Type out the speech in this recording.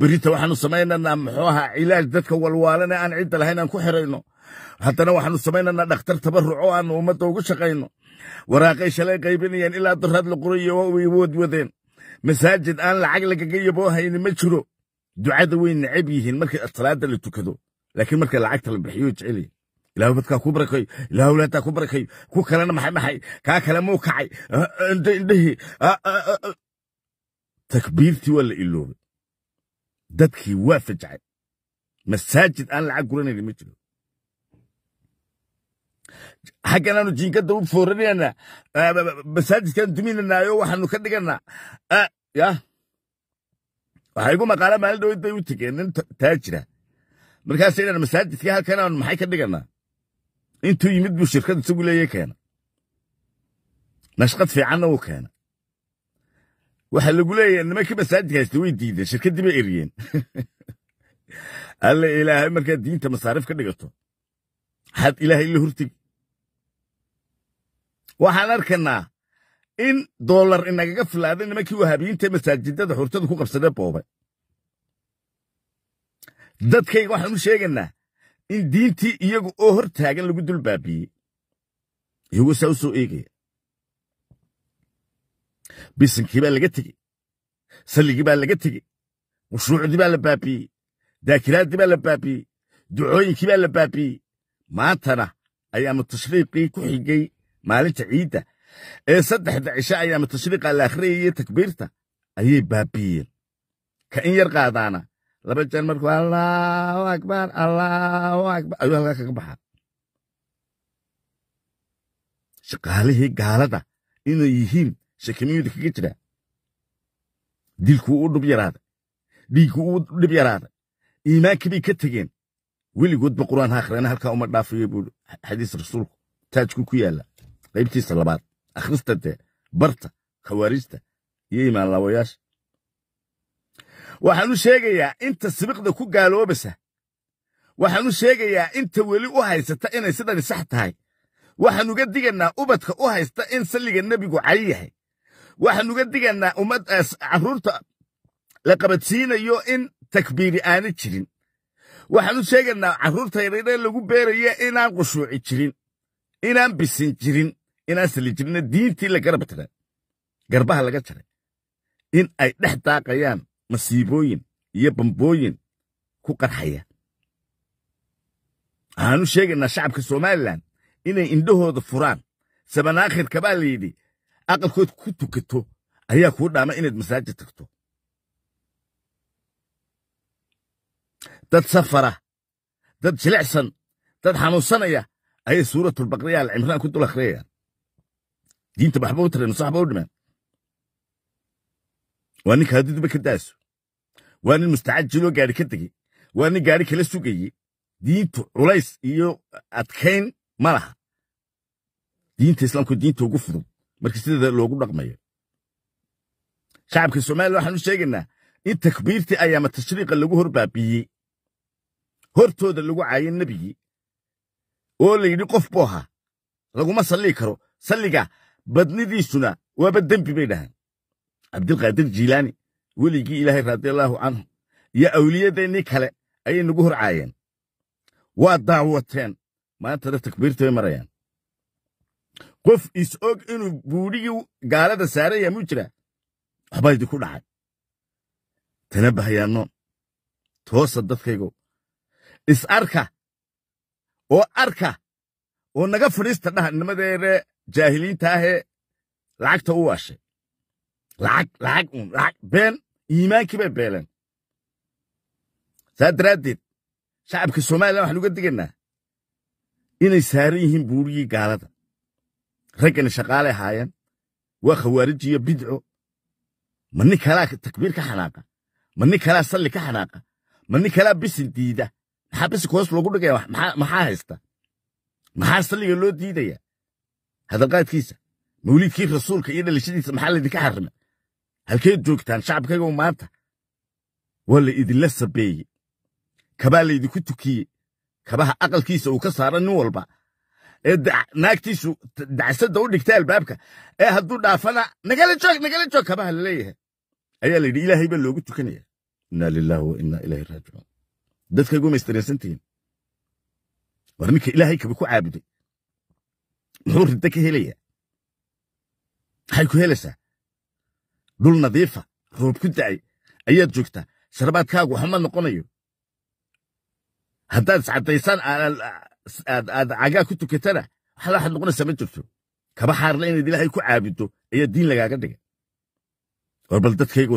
berita waxaanu samaynanaa muxuu ahaa cilaaj dadka walwaalana aan cidda lahayn aan ku xirayno haddana waxaanu samaynanaa dhakhtar tabaruc aanu ummadda ugu shaqayno waraaqay shalay qaybinayeen ilaa daraad la qorayo waa way masaajid aan lacag lagaga yaboo hayni ma jiro ducada way necab yihiin marka salaada la tukado laakiin marka lacagta la bixiyo jeceliy ilaahu badkaa ku barakayo ilaahu wlaadtaa ku barakayo ku kalena maxay maxay kaa kale muu kacay ah, ah, indhihii ah, takbiirtii waa la iloobay dadkii waa fajacay masaajid aan lacag guranayn ma jiro xagganaanu jiinkadda u fooranayna ah, masaajidkaan duminanaayo waxaanu ka dhiganaa ah, yah waxaa igu maqaala maalin dhaweyd bay u tegeen nin taajira markaasa inaan masaajidkii halkan aanu maxay ka dhiganaa intuu yimid buu shirkad isagu leeya keena nashqad fiicanna uu keena waxaa lagu leeyahay nimanka masaajidka haysta way diideen shirkaddii bay eryeen alla ilaahay markaad diinta masaarif ka dhigato waxaad ilaahay la hortegi waxaan arkanaa in doolar inagaga filaaday nimankii wahaabiyiinta masaajidada xurtada ku qabsadee boobay dadkayga waxaan u sheegaynaa in diintii iyagu oo hortaagan lagu dul baabiiyey iyagoo saa u soo eegaya bisinkii baa laga tegey salligii baa laga tegey mushruucdii baa la baabiyey daakiraaddii baa la baabiyey ducooyinkii baa la baabiyey maantana ayaama tashriiqii ku xigay maalinta ciidda ee saddexda cisha ayaama ama tashriiqa la akhriyayay takbiirta ayay baabi'iyeen ka in yar qaadaana laba jeer markuu allaahu akbar allaahu akbar ayuu halkaa kaga baxaa shaqaalihii gaalada inay yihiin shakimiyadu kaga jiraa dilku uu dhib yaraaday dhiigguu uu dhib yaraaday iimaankii bay ka tegeen weligoodba qur-aan ha akhriyana halkaa uma dhaafayo buu xadiis rasuulku taajku ku yaalla qaybtiisa labaad akhrista dee barta khawaarijta iyo imaanlaawayaasha waxaanu sheegayaa inta sibiqda ku gaaloobasa waxaanu sheegayaa inta weli u haysata inay sidani sax tahay waxaan uga diganaa ubadka u haysta in salliga nebigu cay yahay waxaan uga diganaa ummadaas caruurta la qabadsiinayo in takbiiri aana jirin waxaan u sheegaynaa caruurta yaryare lagu beeraya inaan qushuuci jirin inaan bisin jirin inaan sali jirina diintii la garab jira garbaha laga jaray in ay dhex daaqayaan masiibooyin iyo bambooyin ku qarxaya waxaanu sheegaynaa shacabka somalilan inay indhahooda furaan sabanaakhirkabaa la yidhi aqalkood ku tukato ayaa kuu dhaama inaad masaajid tagto dad safara dad jilicsan dad xanuunsanaya ayay suuratulbaqriya alcimraan ku dul akhriyayaan diinta maxba u tareen masaxba u dhimaan waa ninka haddiduba ka daaso waa nin mustacajiloo gaari ka tegey waa nin gaari kala sugayey diintu culays iyo adkayn ma laha diinta islaamku diinta ugu fudud marka sidada loogu dhaqmayo shacabka soomaaliya waxaan u sheegaynaa in takbiirtii ayaama tashriiqa lagu hor horbaabiiyey hortooda lagu caayay nebigii oo la yidhi qof buu ahaa laguma sallii karo salliga badnidiisuna waaba dembi bay dhahaan cabdilqaadir jiilaani weligii ilaahay radiallaahu canhu iyo awliyadaynii kale ayay nagu hor caayeen waa daawateen maantana takbiirta bay marayaan qof is og inuu buudhigii gaalada saaraya muu jiraa waxbaa ku dhacay tana bahyaanno toosa dadkaygo is arka oo arka oo naga fadhiista dhaha nimadeere jaahiliinta ahee lacagta u waashay lacag lacag uun lacag been iimaankii bay beeleen saa daraaddeed shacabka somalilan waxaan uga digaynaa inay saaran yihiin buurigii gaalada raggani shaqaalay ahaayeen waa khawaarijiyo bidco ma nin kalaa takbiir ka xanaaqa ma nin kalaa salli ka xanaaqa ma nin kalaa bisin diida maxaa bisink hoos loogu dhigaya maxaa haysta maxaa salliga loo diidaya hadalqaadkiisa mawliidkii rasuulka iyo dhalashadiisa maxaa laydinka xarrimay halkee joogtaan shacabkaygow maanta waa la idinla sabeeyey kabaa laydinku tukiyey kabaha aqalkiisa uu ka saara nin walba ee naagtiisu dacsada u dhigtay albaabka ee hadduu dhaafana nagala joog nagala joog kabaha laleeyahay ayaa layidhi ilaahay baa loogu tukanaya inna lilaahi wa inna ilayhi raajicuun dadkaygu maystareensantihiin war ninka ilaahay kaba ku caabuday muxuu riddo ka helaya maxay ku helaysaa dhul nadiifa roob ku da'ay ayaad joogtaa sharabaadkaagu waxma noqonayo haddaad iscadaysaan aad cagaa ku tukatana waxla waxaad noqonaysa ma jirto kaba xaarla inaad ilaahay ku caabudo ayaa diin lagaaga dhiga war bal dadkayga